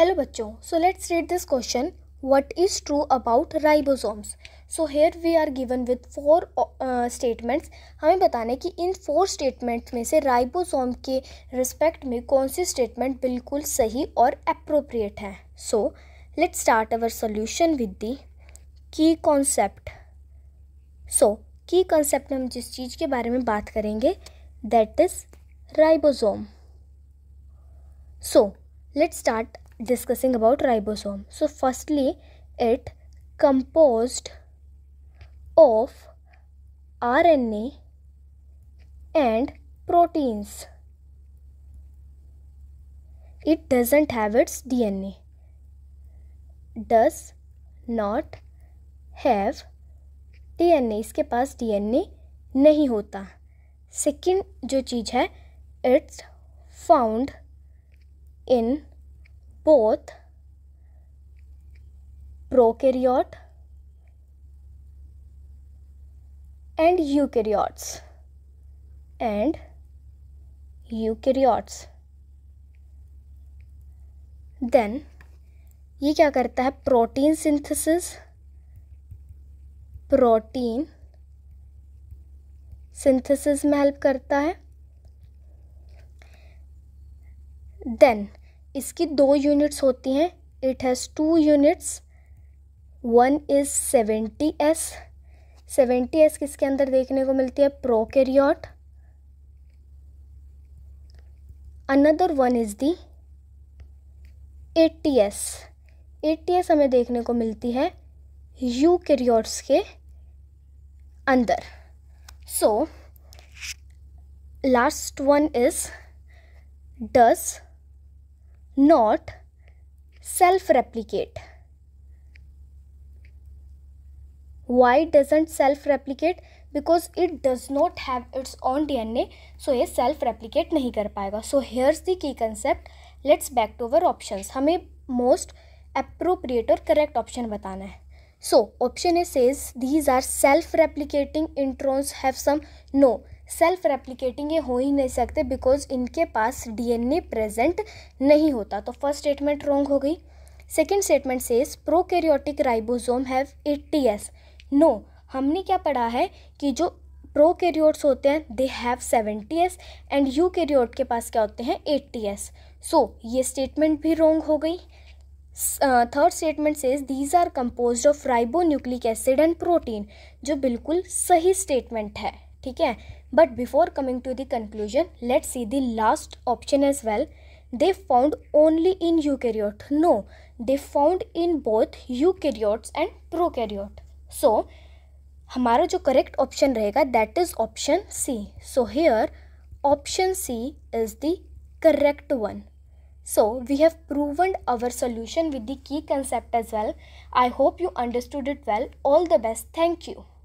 Hello बच्चों so let's read this question what is true about ribosomes so here we are given with four statements हमें बताने कि इन four statements में से ribosome के respect में कौन सी स्टेटमेंट बिल्कुल सही और अप्रोप्रिएट है so let start our solution with the key concept सो की कॉन्सेप्ट में हम जिस चीज़ के बारे में बात करेंगे that is ribosome so let's start discussing about ribosome so firstly it composed of rna and proteins it doesn't have its dna does not have dna iske paas dna nahi hota second jo cheez hai it's found in both prokaryote and eukaryotes and eukaryotes then ये क्या करता है protein synthesis protein synthesis में help करता है then इसकी दो units होती हैं it has two units one is seventy S seventy S किसके अंदर देखने को मिलती है prokaryote another one is the eighty S eighty S हमें देखने को मिलती है यू कैरियोट्स के अंदर so last one is does not self replicate. Why doesn't self replicate? Because it does not have its own DNA, so ये self replicate नहीं कर पाएगा So here's the key concept. Let's back to our options. हमें most appropriate और correct option बताना है So option A says these are self replicating introns have some no self replicating ये हो ही नहीं सकते बिकॉज इनके पास डीएनए प्रेजेंट नहीं होता तो फर्स्ट स्टेटमेंट रॉन्ग हो गई second statement says prokaryotic ribosome have eighty S no हमने क्या पढ़ा है कि जो प्रोकैरियोट्स होते हैं they have seventy S and eukaryote के पास क्या होते हैं एट्टी एस सो ये स्टेटमेंट भी रॉन्ग हो गई third statement says these are compose of ribonucleic acid and protein जो बिल्कुल सही स्टेटमेंट है ठीक है but before coming to the conclusion let see the last option as well they found only in eukaryote no they found in both eukaryotes and prokaryote so हमारा जो correct option रहेगा that is option C so here option C is the correct one so we have proven our solution with the key concept as well I hope you understood it well all the best thank you